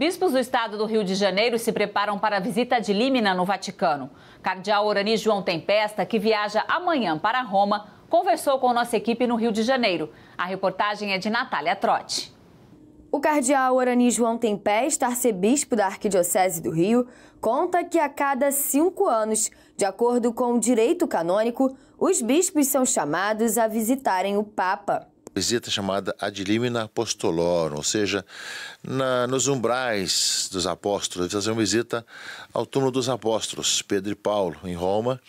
Bispos do estado do Rio de Janeiro se preparam para a visita de Límina no Vaticano. Cardeal Orani João Tempesta, que viaja amanhã para Roma, conversou com nossa equipe no Rio de Janeiro. A reportagem é de Natália Trotti. O cardeal Orani João Tempesta, arcebispo da Arquidiocese do Rio, conta que a cada cinco anos, de acordo com o direito canônico, os bispos são chamados a visitarem o Papa visita chamada Ad Limina Apostolorum, ou seja, na, nos umbrais dos apóstolos. Ele fazer uma visita ao túmulo dos apóstolos, Pedro e Paulo, em Roma,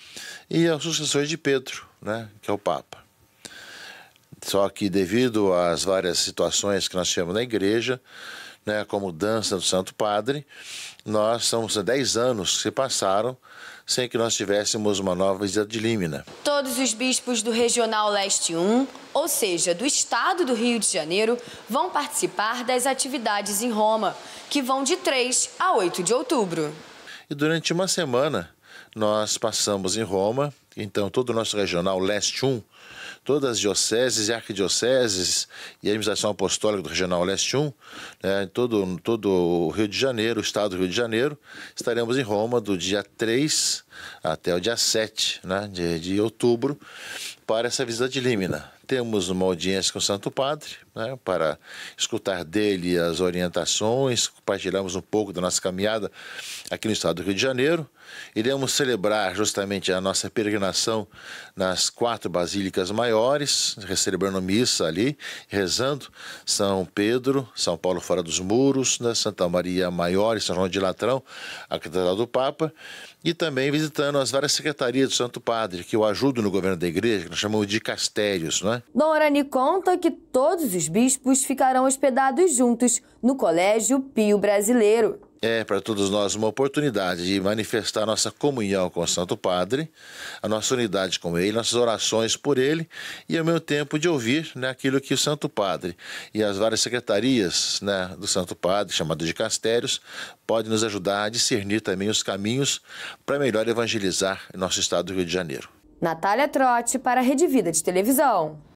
e aos sucessores de Pedro, né, que é o Papa. Só que devido às várias situações que nós tivemos na igreja, né, como Dança do Santo Padre, nós somos 10 anos que se passaram sem que nós tivéssemos uma nova visita de Límina. Todos os bispos do Regional Leste 1, ou seja, do Estado do Rio de Janeiro, vão participar das atividades em Roma, que vão de 3 a 8 de outubro. E durante uma semana, nós passamos em Roma, então todo o nosso regional Leste 1, todas as dioceses e arquidioceses e a administração apostólica do Regional Leste 1, né, todo, todo o Rio de Janeiro, o estado do Rio de Janeiro, estaremos em Roma do dia 3 até o dia 7 né, de, de outubro para essa visita de Límina. Temos uma audiência com o Santo Padre né, para escutar dele as orientações, compartilhamos um pouco da nossa caminhada aqui no estado do Rio de Janeiro. Iremos celebrar justamente a nossa peregrinação peregrinação nas quatro basílicas maiores, recebendo missa ali, rezando São Pedro, São Paulo fora dos muros, né, Santa Maria Maior e São João de Latrão, a catedral do Papa, e também visitando as várias secretarias do Santo Padre, que o ajudo no governo da igreja, que nós chamamos de castérios, né? Dom Arani conta que todos os bispos ficarão hospedados juntos no Colégio Pio Brasileiro é para todos nós uma oportunidade de manifestar nossa comunhão com o Santo Padre, a nossa unidade com ele, nossas orações por ele e ao mesmo tempo de ouvir né, aquilo que o Santo Padre e as várias secretarias né, do Santo Padre, chamado de castérios, pode nos ajudar a discernir também os caminhos para melhor evangelizar nosso estado do Rio de Janeiro. Natália Trotti para a Rede Vida de Televisão.